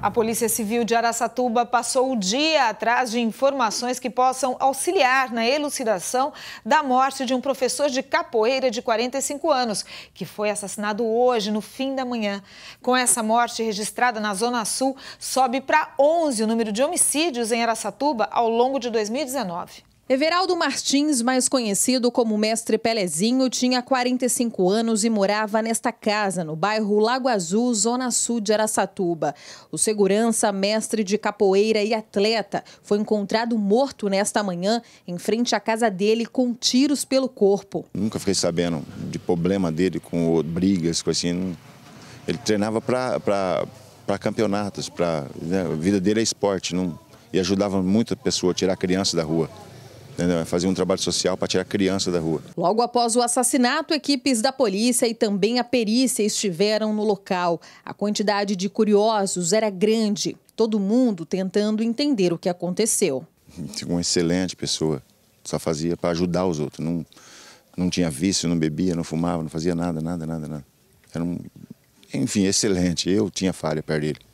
A Polícia Civil de Araçatuba passou o dia atrás de informações que possam auxiliar na elucidação da morte de um professor de capoeira de 45 anos, que foi assassinado hoje, no fim da manhã. Com essa morte registrada na Zona Sul, sobe para 11 o número de homicídios em Araçatuba ao longo de 2019. Everaldo Martins, mais conhecido como Mestre Pelezinho, tinha 45 anos e morava nesta casa, no bairro Lago Azul, Zona Sul de Araçatuba. O segurança, mestre de capoeira e atleta, foi encontrado morto nesta manhã em frente à casa dele com tiros pelo corpo. Nunca fiquei sabendo de problema dele com brigas, com assim. Ele treinava para campeonatos, pra, né? a vida dele é esporte, não, e ajudava muita pessoa a tirar a criança da rua entendeu? É fazer um trabalho social para tirar a criança da rua. Logo após o assassinato, equipes da polícia e também a perícia estiveram no local. A quantidade de curiosos era grande, todo mundo tentando entender o que aconteceu. Uma excelente pessoa, só fazia para ajudar os outros, não, não tinha vício, não bebia, não fumava, não fazia nada, nada, nada, nada. Era um, enfim, excelente. Eu tinha falha perto dele.